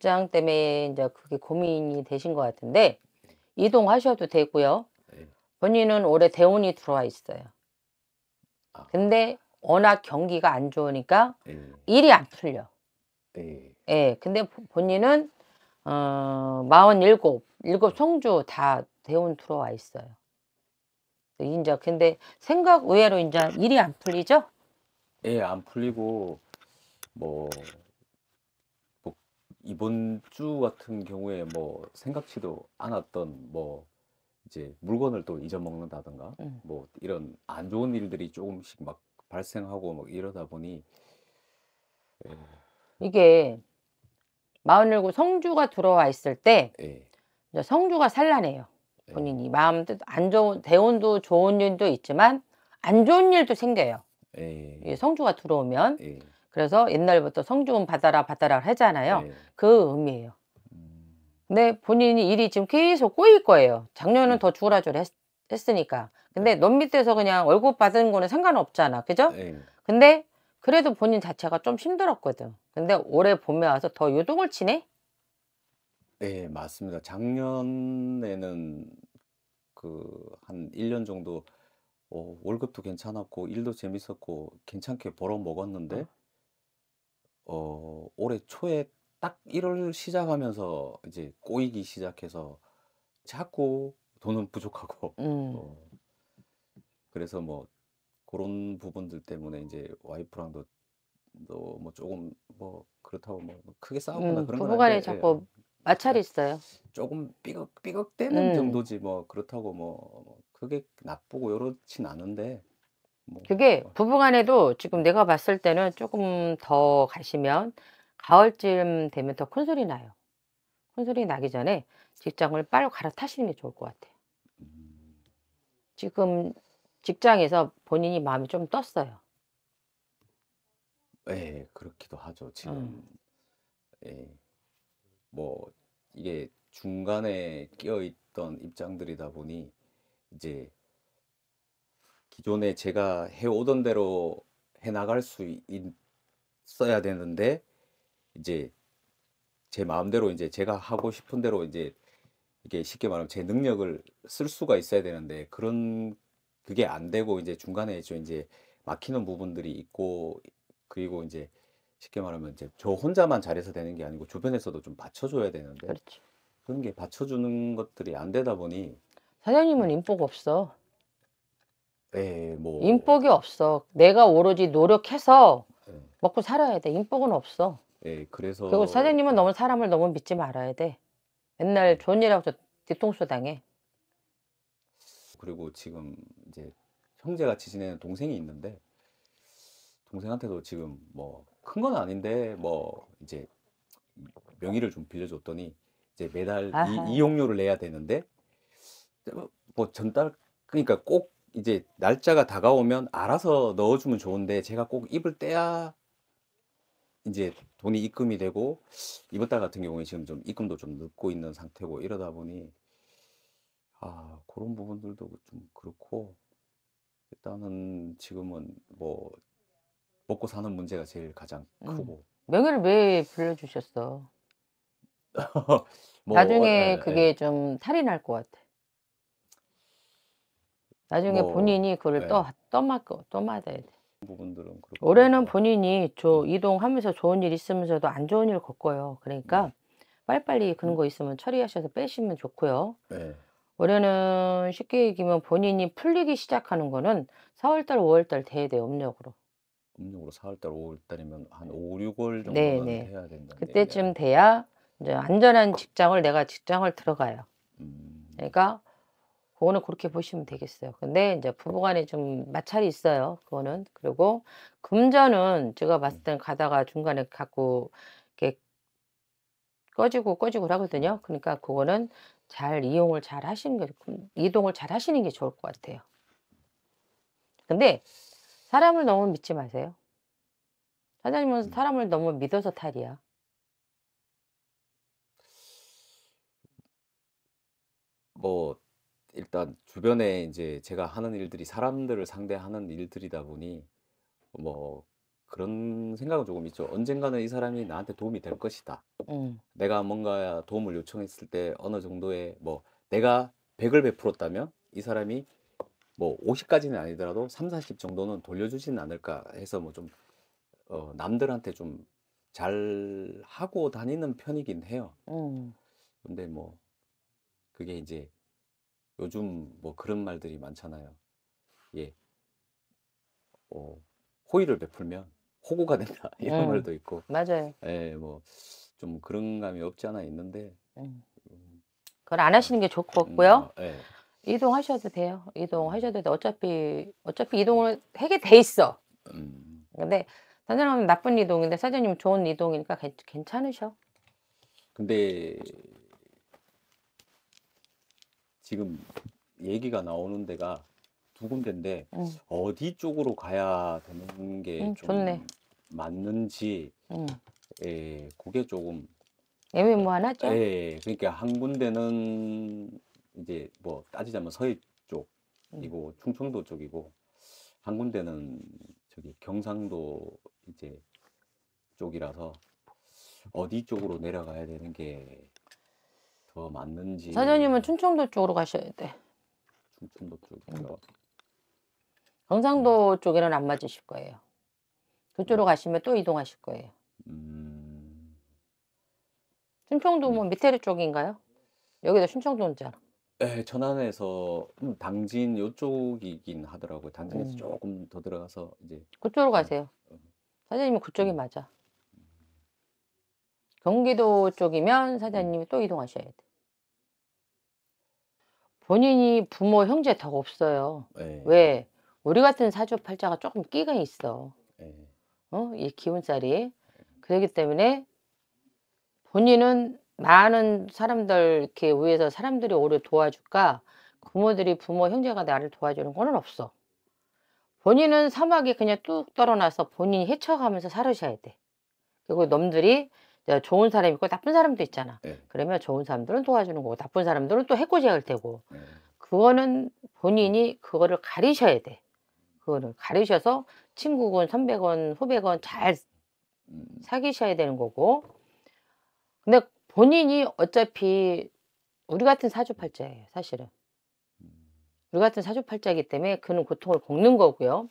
출장 때문에 이제 그게 고민이 되신 것 같은데 이동하셔도 되고요. 네. 본인은 올해 대운이 들어와 있어요. 아. 근데 워낙 경기가 안 좋으니까 네. 일이 안 풀려. 네. 예. 근데 본인은 어 47, 7 성주 다 대운 들어와 있어요. 인자 근데 생각 외로 인자 일이 안 풀리죠? 예, 안 풀리고 뭐 이번 주 같은 경우에 뭐 생각지도 않았던 뭐 이제 물건을 또 잊어먹는다든가 음. 뭐 이런 안 좋은 일들이 조금씩 막 발생하고 막 이러다 보니 에, 예. 이게 마47 성주가 들어와 있을 때 예. 성주가 산란해요. 예. 본인이 마음 안 좋은 대운도 좋은 일도 있지만 안 좋은 일도 생겨요. 예. 성주가 들어오면 예. 그래서 옛날부터 성주문 받아라 받아라 하잖아요. 네. 그 의미예요. 음. 근데 본인이 일이 지금 계속 꼬일 거예요. 작년은 네. 더 주라주라 했, 으니까 근데 네. 넌 밑에서 그냥 월급 받은 거는 상관없잖아. 그죠? 네. 근데 그래도 본인 자체가 좀 힘들었거든. 근데 올해 봄에 와서 더 요동을 치네? 네, 맞습니다. 작년에는 그 한 1년 정도 어, 월급도 괜찮았고 일도 재밌었고 괜찮게 벌어 먹었는데 어. 어, 올해 초에 딱 1월 시작하면서 이제 꼬이기 시작해서 자꾸 돈은 부족하고 음. 어, 그래서 뭐 그런 부분들 때문에 이제 와이프랑도 또뭐 뭐 조금 뭐 그렇다고 뭐, 뭐 크게 싸우거나 음, 그런 부부간에 자꾸 마찰이 그러니까 있어요. 조금 삐걱 삐걱대는 음. 정도지 뭐 그렇다고 뭐, 뭐 크게 나쁘고 이렇진 않은데 뭐 그게 부부간에도 지금 내가 봤을 때는 조금 더 가시면 가을쯤 되면 더 큰 소리 나요. 큰 소리 나기 전에 직장을 빨리 갈아타시는 게 좋을 것 같아요. 음. 지금 직장에서 본인이 마음이 좀 떴어요. 예, 그렇기도 하죠. 지금 음. 예, 뭐 이게 중간에 끼어 있던 입장들이다 보니 이제 기존에 제가 해오던 대로 해나갈 수 있어야 되는데 이제 제 마음대로 이제 제가 하고 싶은 대로 이제 이게 쉽게 말하면 제 능력을 쓸 수가 있어야 되는데 그런 그게 안 되고 이제 중간에 좀 이제 막히는 부분들이 있고 그리고 이제 쉽게 말하면 이제 저 혼자만 잘해서 되는 게 아니고 주변에서도 좀 받쳐줘야 되는데 그렇지. 그런 게 받쳐주는 것들이 안 되다 보니 사장님은 음. 인복 없어 네, 뭐. 인복이 없어. 내가 오로지 노력해서 예. 먹고 살아야 돼. 인복은 없어. 예, 그래서. 그리고 사장님은 너무 사람을 너무 믿지 말아야 돼. 맨날 좋은 음. 일하고 저 뒤통수 당해. 그리고 지금 이제 형제같이 지내는 동생이 있는데 동생한테도 지금 뭐 큰 건 아닌데 뭐 이제 명의를 좀 빌려줬더니 이제 매달 아하. 이, 이용료를 내야 되는데 뭐 전달 그러니까 꼭 이제 날짜가 다가오면 알아서 넣어주면 좋은데 제가 꼭 입을 때야 이제 돈이 입금이 되고 이번 달 같은 경우에 지금 좀 입금도 좀 늦고 있는 상태고 이러다 보니 아 그런 부분들도 좀 그렇고 일단은 지금은 뭐 먹고 사는 문제가 제일 가장 음. 크고 명의를 왜 불러주셨어? 뭐, 나중에 에, 어, 예, 그게 예. 좀 탈이 날 것 같아. 나중에 뭐, 본인이 그걸 네. 떠 떠맡고 떠맡아야 돼. 부분들은 그렇고 올해는 본인이 저 음. 이동하면서 좋은 일 있으면서도 안 좋은 일 겪어요. 그러니까 네. 빨리빨리 그런 음. 거 있으면 처리하셔서 빼시면 좋고요. 네. 올해는 쉽게 얘기하면 본인이 풀리기 시작하는 거는 4월달, 5월달 돼야 돼요. 음력으로. 음력으로 4월달, 5월달이면 한 5, 6월 정도는 네네. 해야 된다. 그때쯤 얘기야. 돼야 이제 안전한 직장을 내가 직장을 들어가요. 음... 그러니까 그거는 그렇게 보시면 되겠어요. 근데 이제 부부간에 좀 마찰이 있어요. 그거는 그리고 금전은 제가 네. 봤을 땐 가다가 중간에 갖고 이렇게 꺼지고 꺼지고 하거든요. 그러니까 그거는 잘 이용을 잘 하시는 게 이동을 잘 하시는 게 좋을 것 같아요. 근데 사람을 너무 믿지 마세요. 사장님은 음. 사람을 너무 믿어서 탈이야. 뭐 일단 주변에 이제 제가 하는 일들이 사람들을 상대하는 일들이다 보니 뭐 그런 생각은 조금 있죠. '언젠가는 이 사람이 나한테 도움이 될 것이다.' 음. 내가 뭔가 도움을 요청했을 때 어느 정도의 뭐 내가 100을 베풀었다면 이 사람이 뭐50 까지는 아니더라도 30-40 정도는 돌려주지는 않을까 해서 뭐좀어 남들한테 좀 잘하고 다니는 편이긴 해요. 음. 근데 뭐 그게 이제 요즘 뭐 그런 말들이 많잖아요. 예. 어, 호의를 베풀면 호구가 된다 이런 음. 말도 있고. 맞아요. 예, 뭐좀 그런 감이 없지 않아 있는데. 음. 음. 그걸 안 하시는 게 좋고 고요 음, 어, 예. 이동하셔도 돼요. 이동하셔도 음. 돼. 어차피 어차피 이동을 하게 돼 있어. 음. 근데 사장님은 나쁜 이동인데 사장님 좋은 이동이니까 괜찮으셔. 근데 지금 얘기가 나오는 데가 두 군데인데 음. 어디 쪽으로 가야 되는 게좀 좋네. 맞는지 음. 예, 그게 조금 애매모하죠 뭐 예, 그러니까 한 군데는 이제 뭐 따지자면 서해 쪽이고 충청도 쪽이고 한 군데는 저기 경상도 이제 쪽이라서 어디 쪽으로 내려가야 되는 게더 맞는지 사장님은 춘천도 쪽으로 가셔야 돼. 충청도 쪽이요. 경상도 쪽에는 안 맞으실 거예요. 그쪽으로 어. 가시면 또 이동하실 거예요. 음, 춘청도 뭐미테 음. 쪽인가요? 여기도 춘청도 온잖아. 네, 예, 천안에서 당진 요쪽이긴 하더라고요. 당진에서 음. 조금 더 들어가서 이제 그쪽으로 네. 가세요. 어. 사장님은 그쪽이 음. 맞아. 경기도 쪽이면 사장님이 또 이동하셔야 돼. 본인이 부모 형제 덕 없어요. 네. 왜? 우리 같은 사주팔자가 조금 끼가 있어. 네. 어? 이 기운살이. 그렇기 때문에 본인은 많은 사람들 이렇게 위에서 사람들이 오히 도와줄까? 부모들이 부모 형제가 나를 도와주는 거는 없어. 본인은 사막에 그냥 뚝 떨어나서 본인이 헤쳐가면서 살으셔야 돼. 그리고 놈들이 좋은 사람이 있고 나쁜 사람도 있잖아. 네. 그러면 좋은 사람들은 도와주는 거고 나쁜 사람들은 또 해코지할 테고. 네. 그거는 본인이 음. 그거를 가리셔야 돼. 그거를 가리셔서 친구건 선배건 후배건 잘 음. 사귀셔야 되는 거고. 근데 본인이 어차피 우리 같은 사주팔자예요, 사실은. 음. 우리 같은 사주팔자이기 때문에 그는 고통을 겪는 거고요.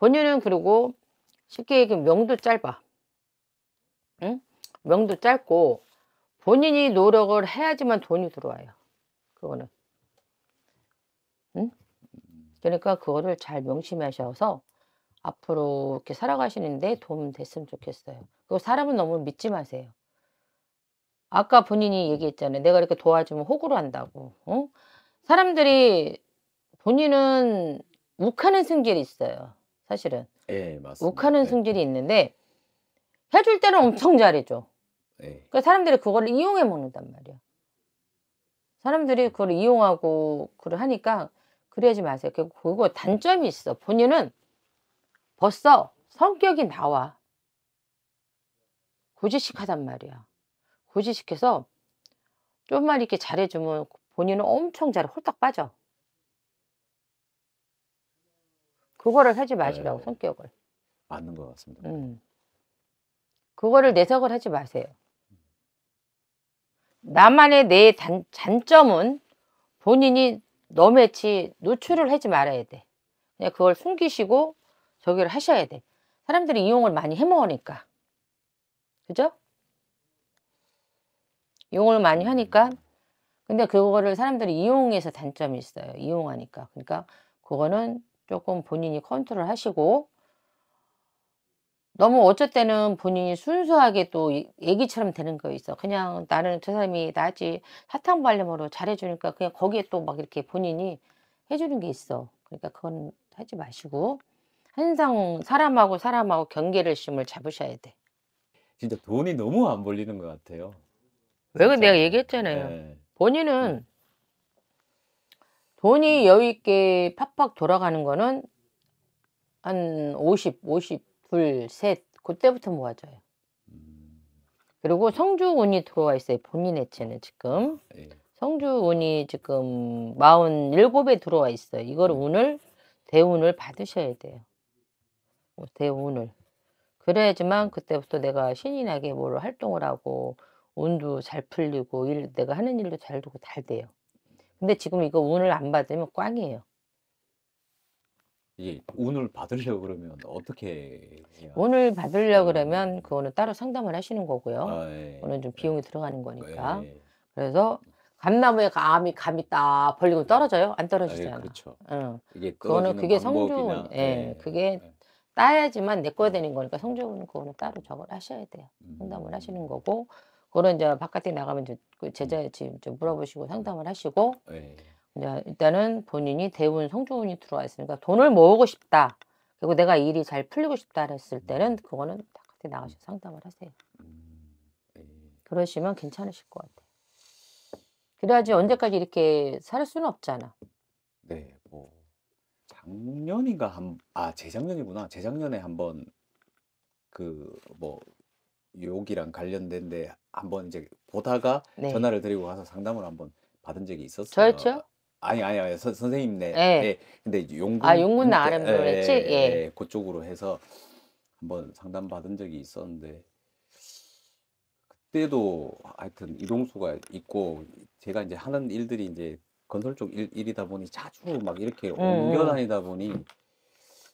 본인은 그리고 쉽게 얘기하면 명도 짧아. 응? 명도 짧고 본인이 노력을 해야지만 돈이 들어와요. 그거는. 응? 그러니까 그거를 잘 명심하셔서 앞으로 이렇게 살아가시는데 도움 됐으면 좋겠어요. 그 사람은 너무 믿지 마세요. 아까 본인이 얘기했잖아요. 내가 이렇게 도와주면 호구로 한다고. 어? 사람들이 본인은 욱하는 성질이 있어요. 사실은. 예, 맞습니다. 욱하는 네. 성질이 있는데 해줄 때는 엄청 잘해줘. 네. 그러니까 사람들이 그걸 이용해 먹는단 말이야. 사람들이 그걸 이용하고 그걸 하니까 그러지 마세요. 그리고 단점이 있어. 본인은 벌써 성격이 나와. 고지식하단 말이야. 고지식해서 좀만 이렇게 잘해주면 본인은 엄청 잘 홀딱 빠져. 그거를 하지 마시라고 네. 성격을. 맞는 것 같습니다. 음. 그거를 내석을 하지 마세요. 나만의 내 단, 점은 본인이 너매치 노출을 하지 말아야 돼. 그냥 그걸 숨기시고 저기를 하셔야 돼. 사람들이 이용을 많이 해먹으니까. 그죠? 이용을 많이 하니까. 근데 그거를 사람들이 이용해서 단점이 있어요. 이용하니까. 그러니까 그거는 조금 본인이 컨트롤 하시고 너무 어쩔 때는 본인이 순수하게 또 얘기처럼 되는 거 있어. 그냥 나는 저 사람이 나지 사탕 발림으로 잘해주니까 그냥 거기에 또 막 이렇게 본인이 해주는 게 있어. 그러니까 그건 하지 마시고 항상 사람하고 사람하고 경계를 심을 잡으셔야 돼. 진짜 돈이 너무 안 벌리는 것 같아요. 왜그 내가 얘기했잖아요. 네. 본인은 음. 돈이 여유 있게 팍팍 돌아가는 거는 한 50, 50 둘, 셋 그때부터 모아져요. 그리고 성주운이 들어와 있어요. 본인 해체는 지금 예. 성주운이 지금 47에 들어와 있어요. 이걸 음. 운을 대운을 받으셔야 돼요. 어, 대운을 그래야지만 그때부터 내가 신이 나게 뭘 활동을 하고 운도 잘 풀리고 일, 내가 하는 일도 잘 되고 잘 돼요. 근데 지금 이거 운을 안 받으면 꽝이에요. 이 운을 받으려고 그러면 어떻게 해요 운을 받으려 고 어. 그러면 그거는 따로 상담을 하시는 거고요. 그거는 아, 예. 좀 예. 비용이 들어가는 거니까. 예, 예. 그래서 감나무에 감이 감이 딱 벌리고 떨어져요? 안 떨어지잖아. 요 그렇죠. 응. 이게 그거는 그게 성조운. 예. 예. 그게 따야지만 내꺼야 되는 거니까 성조운 그거는 따로 저걸 하셔야 돼요. 상담을 하시는 음. 거고 그거는 이제 바깥에 나가면 그 제자 음. 지금 좀 물어보시고 상담을 하시고. 예. 네, 일단은 본인이 대운 성주운이 들어와 있으니까 돈을 모으고 싶다. 그리고 내가 일이 잘 풀리고 싶다 했을 음. 때는 그거는 다같이 나가셔서 음. 상담을 하세요. 음. 예. 그러시면 괜찮으실 것 같아요. 그래야지 언제까지 이렇게 살 수는 없잖아. 네, 뭐 작년인가 한아 재작년이구나. 재작년에 한번 그뭐 욕이랑 관련된데 한번 이제 보다가 네. 전화를 드리고 가서 상담을 한번 받은 적이 있었어요. 저였죠? 아니 아니 아니 선, 생님네 예. 예. 근데 용군 아 용군 나름 예, 그랬지 예, 예, 예. 그쪽으로 해서 한번 상담 받은 적이 있었는데 그때도 하여튼 이동수가 있고 제가 이제 하는 일들이 이제 건설 쪽 일, 이다 보니 자주 막 이렇게 음. 옮겨 다니다 보니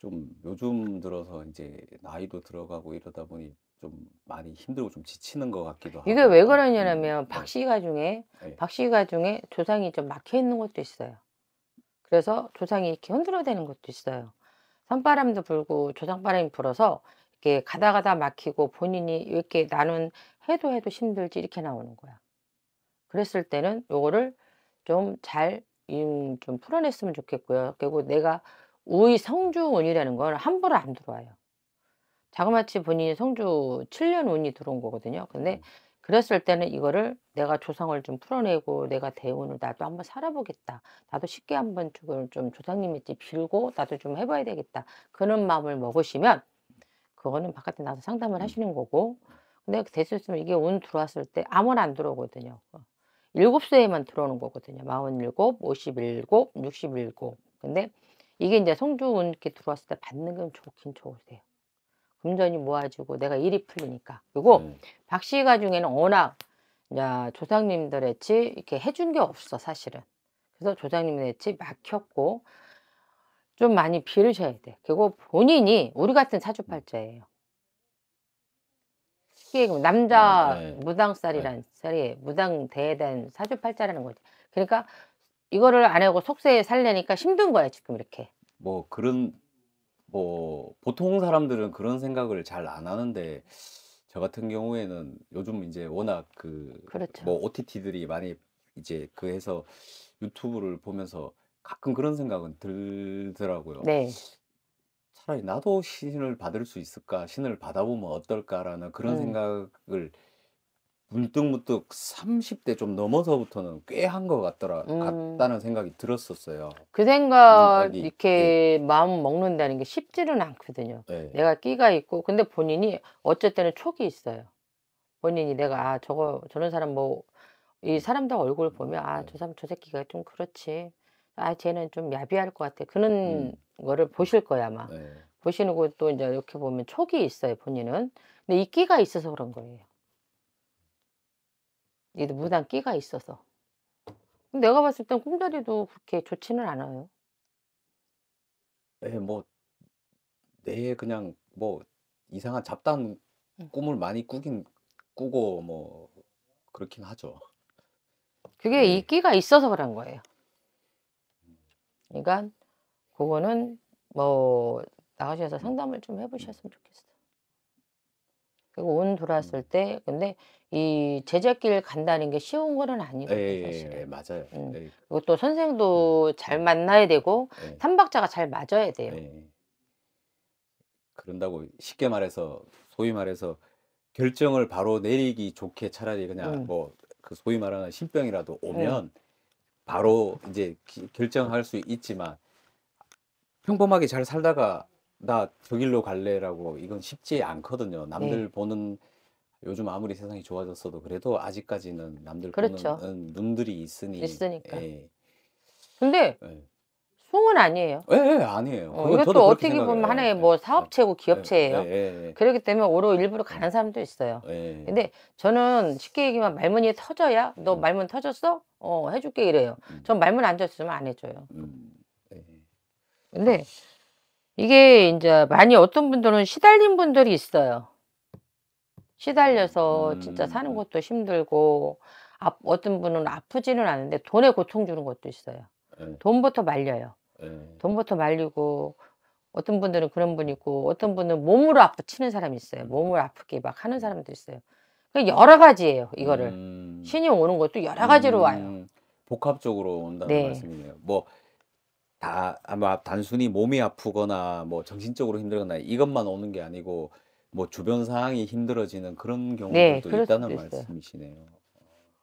좀 요즘 들어서 이제 나이도 들어가고 이러다 보니 좀 많이 힘들고 좀 지치는 것 같기도 하고. 이게 왜 그러냐면 음, 네. 박 씨가 중에 네. 박 씨가 중에 조상이 좀 막혀 있는 것도 있어요. 그래서 조상이 이렇게 흔들어대는 것도 있어요. 산바람도 불고 조상바람이 불어서 이렇게 가다 가다 막히고 본인이 이렇게 나는 해도 해도 힘들지 이렇게 나오는 거야. 그랬을 때는 요거를 좀 잘좀 음, 좀 풀어냈으면 좋겠고요. 그리고 내가 우의 성주운이라는 건 함부로 안 들어와요. 자그마치 본인이 성주 7년 운이 들어온 거거든요. 근데 네. 그랬을 때는 이거를 내가 조상을 좀 풀어내고 내가 대운을 나도 한번 살아보겠다. 나도 쉽게 한번 조을좀 조상님의 집 빌고 나도 좀 해봐야 되겠다. 그런 마음을 먹으시면 그거는 바깥에 나서 상담을 음. 하시는 거고 근데 됐었으면 이게 운 들어왔을 때 아무나 안 들어오거든요. 어, 일곱 세에만 들어오는 거거든요. 마흔일곱, 오십일곱, 육십일곱. 근데 이게 이제 성주운 이렇게 들어왔을 때 받는 건 좋긴 좋으세요. 금전이 모아지고 내가 일이 풀리니까. 그리고 음. 박 씨가 중에는 워낙 야, 조상님들의 집 이렇게 해준 게 없어 사실은. 그래서 조상님의 들집 막혔고 좀 많이 비르셔야 돼. 그리고 본인이 우리 같은 사주팔자예요. 이게 뭐 남자 네, 네. 무당살이란 네. 살이 무당대에 대한 사주팔자라는 거지. 그러니까 이거를 안 하고 속세에 살려니까 힘든 거야 지금 이렇게. 뭐 그런 뭐 보통 사람들은 그런 생각을 잘 안 하는데 저 같은 경우에는 요즘 이제 워낙 그 그렇죠. OTT들이 뭐 많이 이제 그 해서 유튜브를 보면서 가끔 그런 생각은 들더라고요. 네. 차라리 나도 신을 받을 수 있을까? 신을 받아보면 어떨까라는 그런 음. 생각을 문득문득 30대 좀 넘어서부터는 꽤 한 것 같더라 음. 같다는 생각이 들었었어요. 그 생각 음, 이렇게 네. 마음 먹는다는 게 쉽지는 않거든요. 네. 내가 끼가 있고 근데 본인이 어쨌든 촉이 있어요. 본인이 내가 아 저거 저런 사람 뭐 이 사람들 얼굴 보면 아저 예. 사람 저 새끼가 좀 그렇지. 아 쟤는 좀 야비할 것 같아. 그런 음. 거를 보실 거야 아마. 네. 보시는 것도 이제 이렇게 보면 촉이 있어요 본인은. 근데 이 끼가 있어서 그런 거예요. 얘도 무당 끼가 있어서. 내가 봤을 땐 꿈자리도 그렇게 좋지는 않아요. 네, 뭐, 내 그냥 뭐 이상한 잡다 꿈을 많이 꾸긴 꾸고 뭐 그렇긴 하죠. 그게 예. 이 끼가 있어서 그런 거예요. 그러니까 그거는 뭐 나가셔서 상담을 좀 해보셨으면 좋겠어요. 그리고 온 돌았을 때 근데 이제작길 간다는 게 쉬운 거는 아니거든요 예, 예, 사실 예, 맞아요. 음. 예. 그리고 또 선생도 음. 잘 만나야 되고 삼박자가 잘 맞아야 돼요. 예. 그런다고 쉽게 말해서 소위 말해서 결정을 바로 내리기 좋게 차라리 그냥 음. 뭐그 소위 말하는 신병이라도 음. 오면 음. 바로 이제 기, 결정할 수 있지만 평범하게 잘 살다가 나 저길로 갈래라고 이건 쉽지 않거든요. 네. 남들 네. 보는 요즘 아무리 세상이 좋아졌어도 그래도 아직까지는 남들 그렇죠. 보는 눈들이 있으니 있으니까. 예. 근데 숭은 예. 아니에요. 예, 예 아니에요. 어, 이것도 어떻게 보면 하나의 뭐 예. 사업체고 예. 기업체예요. 그렇기 때문에 오로 일부러 가는 사람도 있어요. 근데 저는 쉽게 얘기하면 말문이 터져야 너 음. 말문 터졌어? 어 해줄게 이래요. 음. 전 말문 안 터졌으면 안 해줘요. 음. 근데 이게 이제 많이 어떤 분들은 시달린 분들이 있어요. 시달려서 음. 진짜 사는 것도 힘들고 아, 어떤 분은 아프지는 않은데 돈에 고통 주는 것도 있어요. 네. 돈부터 말려요. 네. 돈부터 말리고 어떤 분들은 그런 분 있고 어떤 분은 몸으로 아프 치는 사람이 있어요. 음. 몸을 아프게 막 하는 사람도 있어요. 그 여러 가지예요. 이거를 음. 신이 오는 것도 여러 가지로 음. 와요. 복합적으로 온다는 네. 말씀이네요. 뭐다 아마 단순히 몸이 아프거나 뭐 정신적으로 힘들거나 이것만 오는 게 아니고 뭐 주변 상황이 힘들어지는 그런 경우도 네, 있다는 있어요. 말씀이시네요.